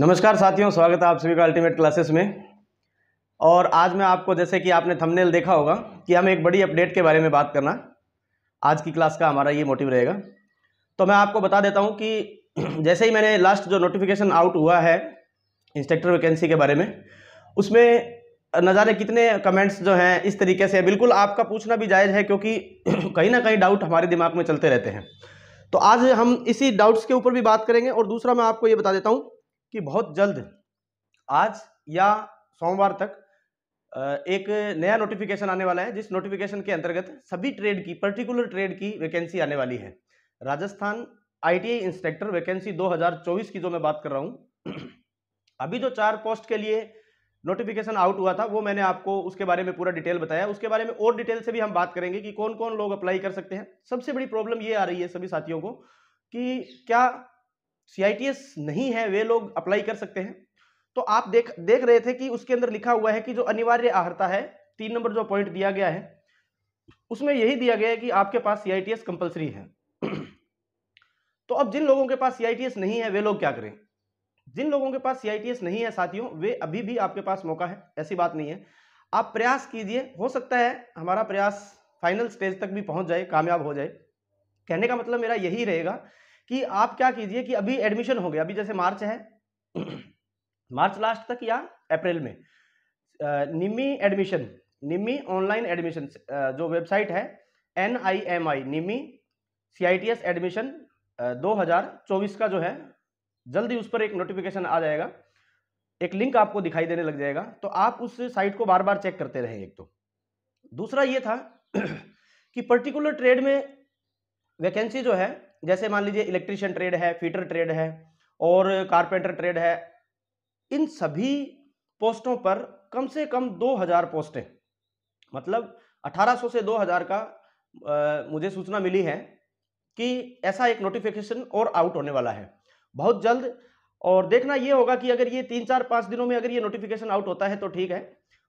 नमस्कार साथियों स्वागत है आप सभी का अल्टीमेट क्लासेस में और आज मैं आपको जैसे कि आपने थंबनेल देखा होगा कि हम एक बड़ी अपडेट के बारे में बात करना आज की क्लास का हमारा ये मोटिव रहेगा तो मैं आपको बता देता हूँ कि जैसे ही मैंने लास्ट जो नोटिफिकेशन आउट हुआ है इंस्ट्रक्टर वैकेंसी के बारे में उसमें नज़ारे कितने कमेंट्स जो हैं इस तरीके से बिल्कुल आपका पूछना भी जायज़ है क्योंकि कहीं ना कहीं डाउट हमारे दिमाग में चलते रहते हैं तो आज हम इसी डाउट्स के ऊपर भी बात करेंगे और दूसरा मैं आपको ये बता देता हूँ कि बहुत जल्द आज या सोमवार तक एक नया नोटिफिकेशन आने वाला है जिस नोटिफिकेशन के अंतर्गत सभी ट्रेड की पर्टिकुलर ट्रेड की वैकेंसी आने वाली है राजस्थान आईटीआई इंस्पेक्टर वैकेंसी 2024 की जो मैं बात कर रहा हूँ अभी जो चार पोस्ट के लिए नोटिफिकेशन आउट हुआ था वो मैंने आपको उसके बारे में पूरा डिटेल बताया उसके बारे में और डिटेल से भी हम बात करेंगे कि कौन कौन लोग अप्लाई कर सकते हैं सबसे बड़ी प्रॉब्लम ये आ रही है सभी साथियों को कि क्या सी नहीं है वे लोग अप्लाई कर सकते हैं तो आप देख देख रहे थे कि उसके अंदर लिखा हुआ है कि जो अनिवार्य आहरता है तीन नंबर जो पॉइंट दिया गया है उसमें यही दिया गया है कि आपके पास सीआईटीएस कंपलसरी है तो अब जिन लोगों के पास सीआईटीएस नहीं है वे लोग क्या करें जिन लोगों के पास सीआईटीएस नहीं है साथियों वे अभी भी आपके पास मौका है ऐसी बात नहीं है आप प्रयास कीजिए हो सकता है हमारा प्रयास फाइनल स्टेज तक भी पहुंच जाए कामयाब हो जाए कहने का मतलब मेरा यही रहेगा कि आप क्या कीजिए कि अभी एडमिशन हो गया अभी जैसे मार्च है मार्च लास्ट तक या अप्रैल में NIMI admission NIMI online admission जो वेबसाइट है N I M I NIMI C I T S admission दो हजार चौबीस का जो है जल्दी उस पर एक नोटिफिकेशन आ जाएगा एक लिंक आपको दिखाई देने लग जाएगा तो आप उस साइट को बार बार चेक करते रहें एक तो दूसरा ये था कि पर्टिकुलर ट्रेड में वैकेंसी जो है जैसे मान लीजिए इलेक्ट्रिशियन ट्रेड है फीटर ट्रेड है और कारपेंटर ट्रेड है इन सभी पोस्टों पर कम से कम 2000 पोस्टें मतलब 1800 से 2000 का आ, मुझे सूचना मिली है कि ऐसा एक नोटिफिकेशन और आउट होने वाला है बहुत जल्द और देखना ये होगा कि अगर ये तीन चार पाँच दिनों में अगर ये नोटिफिकेशन आउट होता है तो ठीक है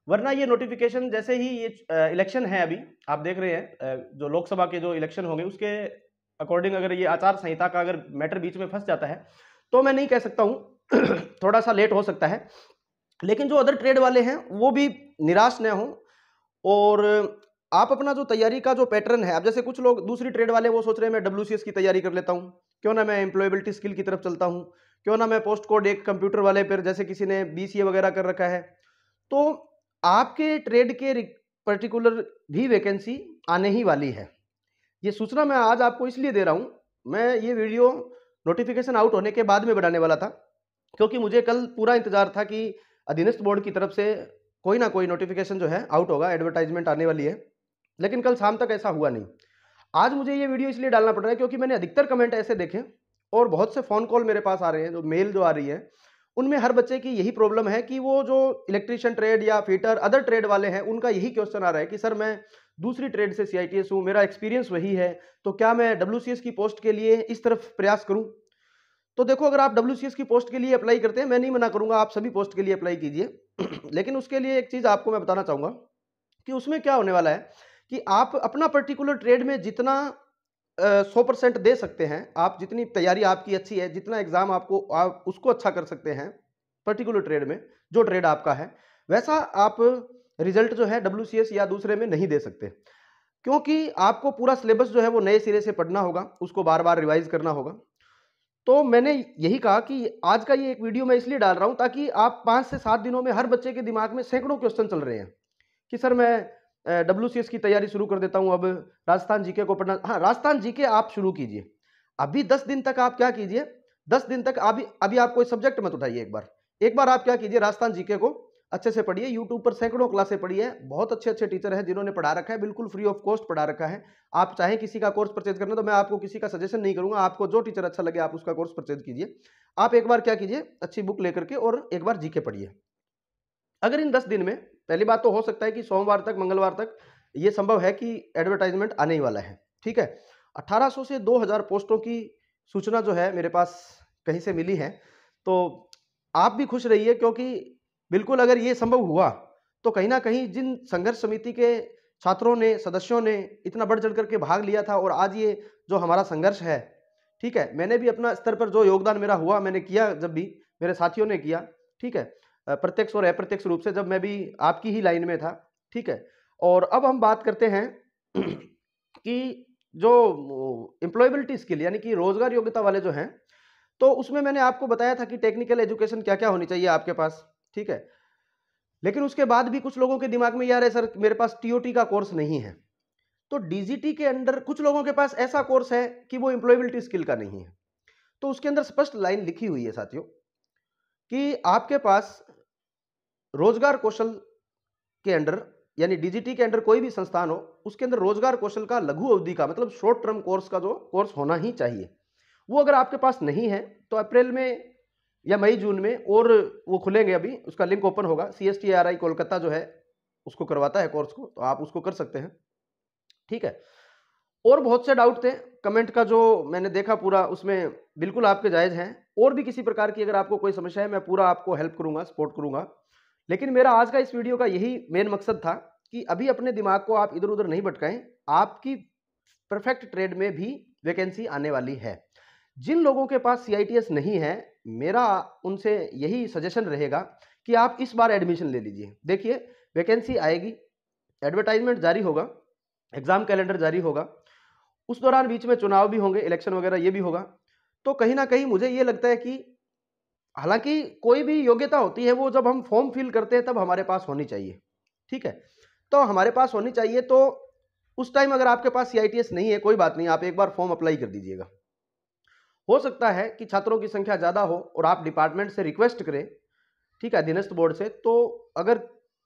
वरना ये नोटिफिकेशन जैसे ही ये इलेक्शन है अभी आप देख रहे हैं जो लोकसभा के जो इलेक्शन होंगे उसके अकॉर्डिंग अगर ये आचार संहिता का अगर मैटर बीच में फंस जाता है तो मैं नहीं कह सकता हूँ थोड़ा सा लेट हो सकता है लेकिन जो अदर ट्रेड वाले हैं वो भी निराश न हों और आप अपना जो तैयारी का जो पैटर्न है अब जैसे कुछ लोग दूसरी ट्रेड वाले वो सोच रहे हैं मैं डब्ल्यू की तैयारी कर लेता हूँ क्यों ना मैं एम्प्लॉयबिलिटी स्किल की तरफ चलता हूँ क्यों ना मैं पोस्ट कोड एक कंप्यूटर वाले पर जैसे किसी ने बी वगैरह कर रखा है तो आपके ट्रेड के पर्टिकुलर भी वैकेंसी आने ही वाली है ये सूचना मैं आज आपको इसलिए दे रहा हूँ मैं ये वीडियो नोटिफिकेशन आउट होने के बाद में बनाने वाला था क्योंकि मुझे कल पूरा इंतजार था कि अधीनस्थ बोर्ड की तरफ से कोई ना कोई नोटिफिकेशन जो है आउट होगा एडवर्टाइजमेंट आने वाली है लेकिन कल शाम तक ऐसा हुआ नहीं आज मुझे ये वीडियो इसलिए डालना पड़ रहा है क्योंकि मैंने अधिकतर कमेंट ऐसे देखे और बहुत से फ़ोन कॉल मेरे पास आ रहे हैं जो मेल जो आ रही है उनमें हर बच्चे की यही प्रॉब्लम है कि वो जो इलेक्ट्रिशियन ट्रेड या फीटर अदर ट्रेड वाले हैं उनका यही क्वेश्चन आ रहा है कि सर मैं दूसरी ट्रेड से सी आई टी एस मेरा एक्सपीरियंस वही है तो क्या मैं डब्ल्यू सी एस की पोस्ट के लिए इस तरफ प्रयास करूँ तो देखो अगर आप डब्ल्यू की पोस्ट के लिए अप्लाई करते हैं मैं नहीं मना करूंगा आप सभी पोस्ट के लिए अप्लाई कीजिए लेकिन उसके लिए एक चीज़ आपको मैं बताना चाहूँगा कि उसमें क्या होने वाला है कि आप अपना पर्टिकुलर ट्रेड में जितना सौ परसेंट दे सकते हैं आप जितनी तैयारी आपकी अच्छी है जितना एग्ज़ाम आपको आप उसको अच्छा कर सकते हैं पर्टिकुलर ट्रेड में जो ट्रेड आपका है वैसा आप रिजल्ट जो है डब्ल्यू या दूसरे में नहीं दे सकते क्योंकि आपको पूरा सिलेबस जो है वो नए सिरे से पढ़ना होगा उसको बार बार रिवाइज करना होगा तो मैंने यही कहा कि आज का ये एक वीडियो मैं इसलिए डाल रहा हूँ ताकि आप पाँच से सात दिनों में हर बच्चे के दिमाग में सैकड़ों क्वेश्चन चल रहे हैं कि सर मैं डब्ल्यू की तैयारी शुरू कर देता हूँ अब राजस्थान जीके को पढ़ना हाँ राजस्थान जीके आप शुरू कीजिए अभी दस दिन तक आप क्या कीजिए दस दिन तक अभी अभी आप कोई सब्जेक्ट मत उठाइए एक बार एक बार आप क्या कीजिए राजस्थान जीके को अच्छे से पढ़िए यूट्यूब पर सैकड़ों क्लासें पढ़िए बहुत अच्छे अच्छे टीचर हैं जिन्होंने पढ़ा रखा है बिल्कुल फ्री ऑफ कॉस्ट पढ़ा रखा है आप चाहे किसी का कोर्स परचेज करना तो मैं आपको किसी का सजेशन नहीं करूंगा आपको जो टीचर अच्छा लगे आप उसका कोर्स परचेज कीजिए आप एक बार क्या कीजिए अच्छी बुक लेकर के और एक बार जीके पढ़िए अगर इन दस दिन में पहली बात तो हो सकता है कि सोमवार तक मंगलवार तक ये संभव है कि एडवर्टाइजमेंट आने ही वाला है ठीक है 1800 से 2000 पोस्टों की सूचना जो है मेरे पास कहीं से मिली है तो आप भी खुश रहिए क्योंकि बिल्कुल अगर ये संभव हुआ तो कहीं ना कहीं जिन संघर्ष समिति के छात्रों ने सदस्यों ने इतना बढ़ चढ़ करके भाग लिया था और आज ये जो हमारा संघर्ष है ठीक है मैंने भी अपना स्तर पर जो योगदान मेरा हुआ मैंने किया जब भी मेरे साथियों ने किया ठीक है प्रत्यक्ष और अप्रत्यक्ष रूप से जब मैं भी आपकी ही लाइन में था ठीक है और अब हम बात करते हैं कि जो एम्प्लॉयबिलिटी स्किल यानी कि रोजगार योग्यता वाले जो हैं तो उसमें मैंने आपको बताया था कि टेक्निकल एजुकेशन क्या क्या होनी चाहिए आपके पास ठीक है लेकिन उसके बाद भी कुछ लोगों के दिमाग में यार है सर मेरे पास टीओटी का कोर्स नहीं है तो डीजीटी के अंदर कुछ लोगों के पास ऐसा कोर्स है कि वो एम्प्लॉयबिलिटी स्किल का नहीं है तो उसके अंदर स्पष्ट लाइन लिखी हुई है साथियों कि आपके पास रोजगार कौशल के अंडर यानी डीजीटी के अंडर कोई भी संस्थान हो उसके अंदर रोजगार कौशल का लघु अवधि का मतलब शॉर्ट टर्म कोर्स का जो कोर्स होना ही चाहिए वो अगर आपके पास नहीं है तो अप्रैल में या मई जून में और वो खुलेंगे अभी उसका लिंक ओपन होगा C S T R I Kolkata जो है उसको करवाता है कोर्स को तो आप उसको कर सकते हैं ठीक है और बहुत से डाउट थे कमेंट का जो मैंने देखा पूरा उसमें बिल्कुल आपके जायज़ हैं और भी किसी प्रकार की अगर आपको कोई समस्या है मैं पूरा आपको हेल्प करूंगा सपोर्ट करूंगा लेकिन मेरा आज का इस वीडियो का यही मेन मकसद था कि अभी अपने दिमाग को आप इधर उधर नहीं भटकाएं आपकी परफेक्ट ट्रेड में भी वैकेंसी आने वाली है जिन लोगों के पास सी नहीं है मेरा उनसे यही सजेशन रहेगा कि आप इस बार एडमिशन ले लीजिए देखिए वैकेंसी आएगी एडवर्टाइजमेंट जारी होगा एग्ज़ाम कैलेंडर जारी होगा उस दौरान बीच में चुनाव भी होंगे इलेक्शन वगैरह ये भी होगा तो कहीं ना कहीं मुझे ये लगता है कि हालांकि कोई भी योग्यता होती है वो जब हम फॉर्म फिल करते हैं तब हमारे पास होनी चाहिए ठीक है तो हमारे पास होनी चाहिए तो उस टाइम अगर आपके पास सी नहीं है कोई बात नहीं आप एक बार फॉर्म अप्लाई कर दीजिएगा हो सकता है कि छात्रों की संख्या ज़्यादा हो और आप डिपार्टमेंट से रिक्वेस्ट करें ठीक है अधीनस्थ बोर्ड से तो अगर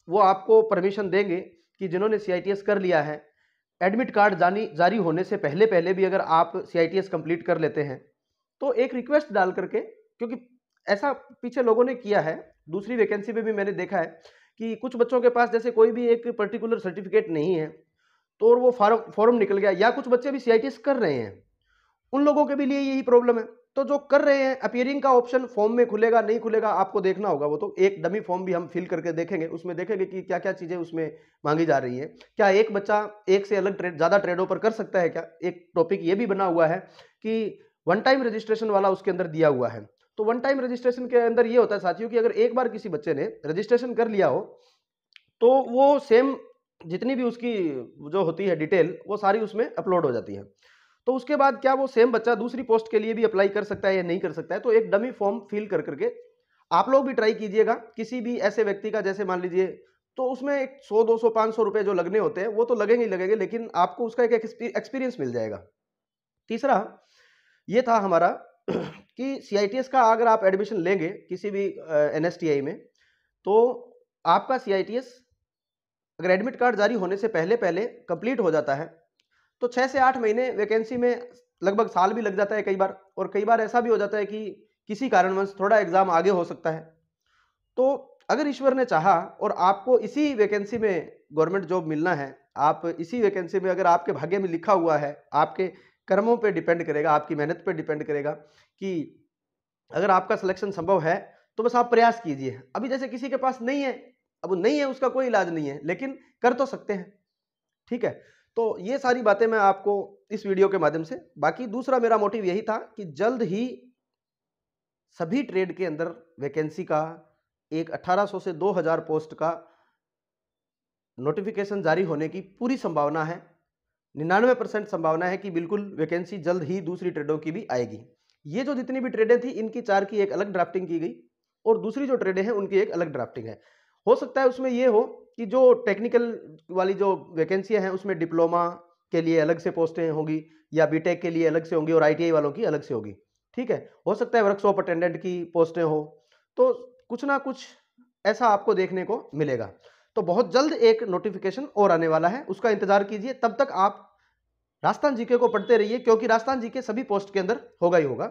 वो आपको परमिशन देंगे कि जिन्होंने सी कर लिया है एडमिट कार्ड जानी जारी होने से पहले पहले भी अगर आप सी आई कंप्लीट कर लेते हैं तो एक रिक्वेस्ट डाल करके क्योंकि ऐसा पीछे लोगों ने किया है दूसरी वैकेंसी में भी मैंने देखा है कि कुछ बच्चों के पास जैसे कोई भी एक पर्टिकुलर सर्टिफिकेट नहीं है तो और वो फॉर्म फॉर्म निकल गया या कुछ बच्चे भी सी कर रहे हैं उन लोगों के भी लिए यही प्रॉब्लम है तो जो कर रहे हैं अपियरिंग का ऑप्शन फॉर्म में खुलेगा नहीं खुलेगा आपको देखना होगा वो तो एक डमी फॉर्म भी हम फिल करके देखेंगे उसमें देखेंगे कि क्या क्या चीज़ें उसमें मांगी जा रही हैं क्या एक बच्चा एक से अलग ट्रेड ज़्यादा ट्रेडों पर कर सकता है क्या एक टॉपिक ये भी बना हुआ है कि वन टाइम रजिस्ट्रेशन वाला उसके अंदर दिया हुआ है तो वन टाइम रजिस्ट्रेशन के अंदर ये होता है साथियों कि अगर एक बार किसी बच्चे ने रजिस्ट्रेशन कर लिया हो तो वो सेम जितनी भी उसकी जो होती है डिटेल वो सारी उसमें अपलोड हो जाती है तो उसके बाद क्या वो सेम बच्चा दूसरी पोस्ट के लिए भी अप्लाई कर सकता है या नहीं कर सकता है तो एक डमी फॉर्म फिल कर करके आप लोग भी ट्राई कीजिएगा किसी भी ऐसे व्यक्ति का जैसे मान लीजिए तो उसमें एक सौ दो सौ पाँच सौ रुपये जो लगने होते हैं वो तो लगेंगे ही लगेंगे लेकिन आपको उसका एक एक्सपीरियंस मिल जाएगा तीसरा ये था हमारा कि सी का अगर आप एडमिशन लेंगे किसी भी एन uh, में तो आपका सी अगर एडमिट कार्ड जारी होने से पहले पहले कंप्लीट हो जाता है तो छः से आठ महीने वैकेंसी में लगभग साल भी लग जाता है कई बार और कई बार ऐसा भी हो जाता है कि किसी कारणवश थोड़ा एग्ज़ाम आगे हो सकता है तो अगर ईश्वर ने चाहा और आपको इसी वैकेंसी में गवर्नमेंट जॉब मिलना है आप इसी वैकेंसी में अगर आपके भाग्य में लिखा हुआ है आपके कर्मों पे डिपेंड करेगा आपकी मेहनत पे डिपेंड करेगा कि अगर आपका सिलेक्शन संभव है तो बस आप प्रयास कीजिए अभी जैसे किसी के पास नहीं है अब नहीं है उसका कोई इलाज नहीं है लेकिन कर तो सकते हैं ठीक है तो ये सारी बातें मैं आपको इस वीडियो के माध्यम से बाकी दूसरा मेरा मोटिव यही था कि जल्द ही सभी ट्रेड के अंदर वैकेंसी का एक 1800 से 2000 पोस्ट का नोटिफिकेशन जारी होने की पूरी संभावना है निन्यानवे परसेंट संभावना है कि बिल्कुल वैकेंसी जल्द ही दूसरी ट्रेडों की भी आएगी ये जो जितनी भी ट्रेडें थी इनकी चार की एक अलग ड्राफ्टिंग की गई और दूसरी जो ट्रेडें हैं उनकी एक अलग ड्राफ्टिंग है हो सकता है उसमें ये हो कि जो टेक्निकल वाली जो वैकेंसियाँ हैं उसमें डिप्लोमा के लिए अलग से पोस्टें होंगी या बी के लिए अलग से होंगी और आई वालों की अलग से होगी ठीक है हो सकता है वर्कशॉप अटेंडेंट की पोस्टें हो तो कुछ ना कुछ ऐसा आपको देखने को मिलेगा तो बहुत जल्द एक नोटिफिकेशन और आने वाला है उसका इंतजार कीजिए तब तक आप राजस्थान जीके को पढ़ते रहिए क्योंकि राजस्थान जीके सभी पोस्ट के अंदर होगा ही होगा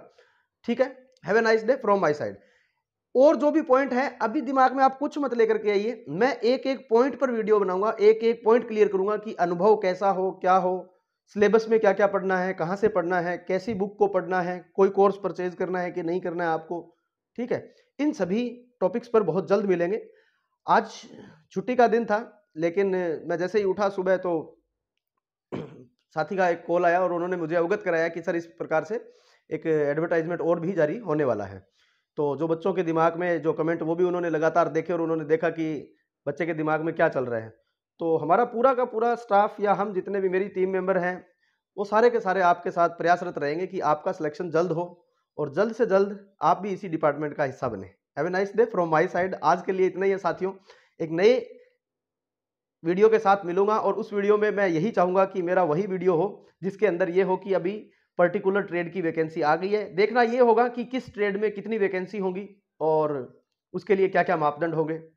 ठीक है have a nice day from my side और जो भी पॉइंट है अभी दिमाग में आप कुछ मत लेकर के आइए मैं एक एक पॉइंट पर वीडियो बनाऊंगा एक एक पॉइंट क्लियर करूंगा कि अनुभव कैसा हो क्या हो सिलेबस में क्या क्या पढ़ना है कहाँ से पढ़ना है कैसी बुक को पढ़ना है कोई कोर्स परचेज करना है कि नहीं करना है आपको ठीक है इन सभी टॉपिक्स पर बहुत जल्द मिलेंगे आज छुट्टी का दिन था लेकिन मैं जैसे ही उठा सुबह तो साथी का एक कॉल आया और उन्होंने मुझे अवगत कराया कि सर इस प्रकार से एक एडवर्टाइजमेंट और भी जारी होने वाला है तो जो बच्चों के दिमाग में जो कमेंट वो भी उन्होंने लगातार देखे और उन्होंने देखा कि बच्चे के दिमाग में क्या चल रहा है तो हमारा पूरा का पूरा स्टाफ या हम जितने भी मेरी टीम मेंबर हैं वो सारे के सारे आपके साथ प्रयासरत रहेंगे कि आपका सिलेक्शन जल्द हो और जल्द से जल्द आप भी इसी डिपार्टमेंट का हिस्सा बने have a nice day from my side आज के लिए इतना ही है साथियों एक नए वीडियो के साथ मिलूंगा और उस वीडियो में मैं यही चाहूंगा कि मेरा वही वीडियो हो जिसके अंदर ये हो कि अभी पर्टिकुलर ट्रेड की वैकेंसी आ गई है देखना ये होगा कि किस ट्रेड में कितनी वैकेंसी होगी और उसके लिए क्या क्या मापदंड होंगे